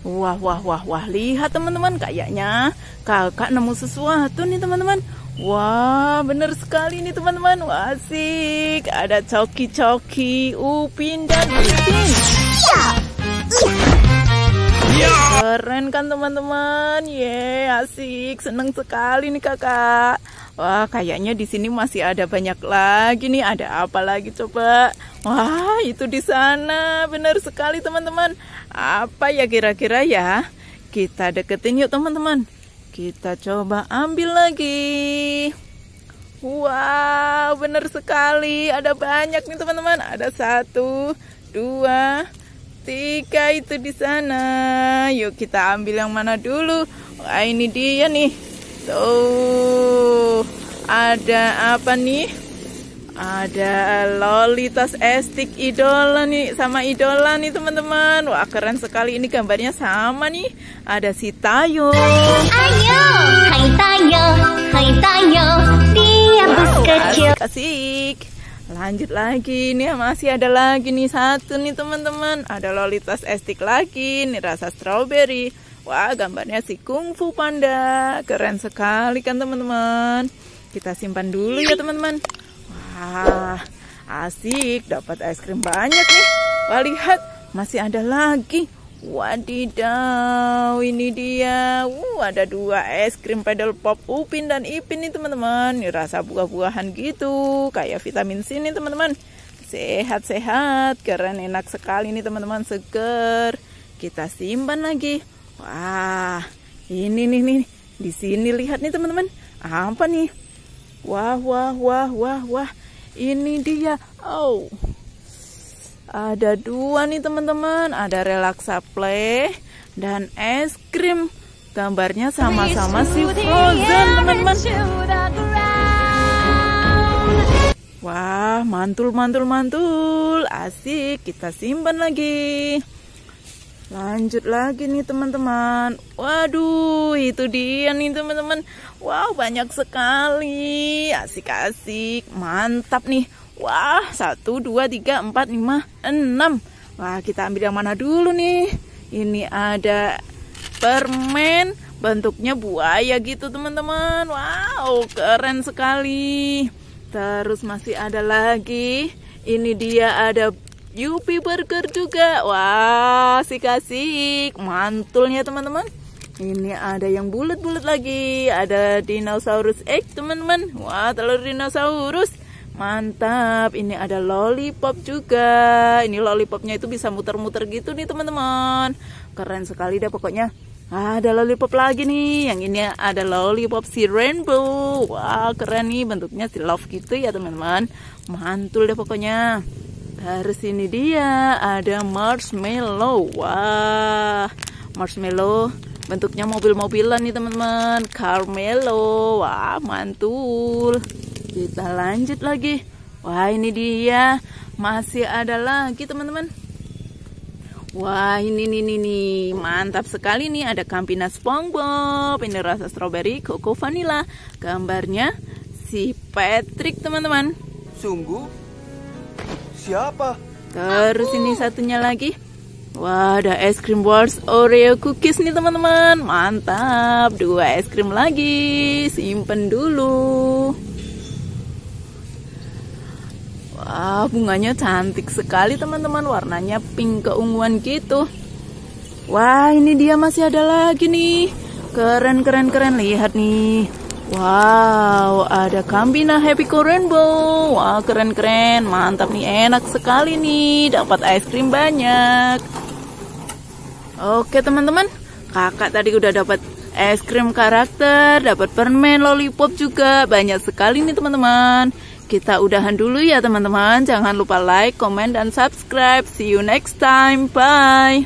Wah, wah, wah, wah. Lihat teman-teman, kayaknya kakak nemu sesuatu nih teman-teman. Wah, bener sekali nih teman-teman. asik. Ada coki-coki, upin uh, dan upin. Ya. Keren kan teman-teman? Ye, yeah, asik. Seneng sekali nih kakak. Wah, kayaknya di sini masih ada banyak lagi nih. Ada apa lagi coba? Wah, itu di sana. Benar sekali, teman-teman. Apa ya kira-kira ya? Kita deketin yuk, teman-teman. Kita coba ambil lagi. Wow, benar sekali. Ada banyak nih, teman-teman. Ada satu, dua, tiga itu di sana. Yuk kita ambil yang mana dulu. Wah, ini dia nih. Tuh ada apa nih ada lolitas estik idola nih sama idola nih teman-teman wah keren sekali ini gambarnya sama nih ada si Tayo ayo hai Tayo hai Tayo dia bus wow, lanjut lagi ini ya, masih ada lagi nih satu nih teman-teman ada lolitas estik lagi nih rasa strawberry wah gambarnya si kungfu panda keren sekali kan teman-teman kita simpan dulu ya teman-teman. Wah, asik dapat es krim banyak nih. Wah, lihat masih ada lagi. Wadidaw, ini dia. Uh, ada dua es krim pedal pop Upin dan Ipin nih teman-teman. Rasa buah-buahan gitu, kayak vitamin C nih teman-teman. Sehat-sehat, keren enak sekali nih teman-teman, seger. Kita simpan lagi. Wah, ini nih nih di sini lihat nih teman-teman. Apa nih? Wah, wah, wah, wah, wah. Ini dia. Oh. Ada dua nih teman-teman. Ada relaksa play dan es krim. Gambarnya sama-sama si Frozen, teman-teman. Wah, mantul, mantul, mantul. Asik, kita simpan lagi. Lanjut lagi nih teman-teman. Waduh, itu dia nih teman-teman. Wow, banyak sekali. Asik-asik. Mantap nih. Wah, 1, 2, 3, 4, 5, 6. Wah, kita ambil yang mana dulu nih? Ini ada permen. Bentuknya buaya gitu teman-teman. Wow, keren sekali. Terus masih ada lagi. Ini dia ada Yupi Burger juga. Wah, si kasih mantulnya teman-teman. Ini ada yang bulat-bulat lagi, ada dinosaurus egg teman-teman. Wah, telur dinosaurus. Mantap, ini ada lollipop juga. Ini lollipopnya itu bisa muter-muter gitu nih teman-teman. Keren sekali deh pokoknya. Ada lollipop lagi nih, yang ini ada lollipop si rainbow. Wah, keren nih bentuknya si love gitu ya teman-teman. Mantul deh pokoknya harus ini dia ada marshmallow. Wah, marshmallow bentuknya mobil-mobilan nih teman-teman. Carmelo. Wah, mantul. Kita lanjut lagi. Wah, ini dia. Masih ada lagi teman-teman. Wah ini nih nih nih mantap sekali nih ada kampina SpongeBob ini rasa strawberry coco vanilla gambarnya si Patrick teman-teman sungguh Siapa? Terus ini satunya lagi. Wah, ada es krim wars Oreo cookies nih teman-teman. Mantap, dua es krim lagi. Simpen dulu. Wah, bunganya cantik sekali teman-teman. Warnanya pink keunguan gitu. Wah, ini dia masih ada lagi nih. Keren, keren, keren. Lihat nih. Wow, ada Kambina Happy Cow Rainbow. Wah, wow, keren-keren. Mantap nih, enak sekali nih. Dapat es krim banyak. Oke, teman-teman. Kakak tadi udah dapat es krim karakter, dapat permen lollipop juga. Banyak sekali nih, teman-teman. Kita udahan dulu ya, teman-teman. Jangan lupa like, comment, dan subscribe. See you next time. Bye.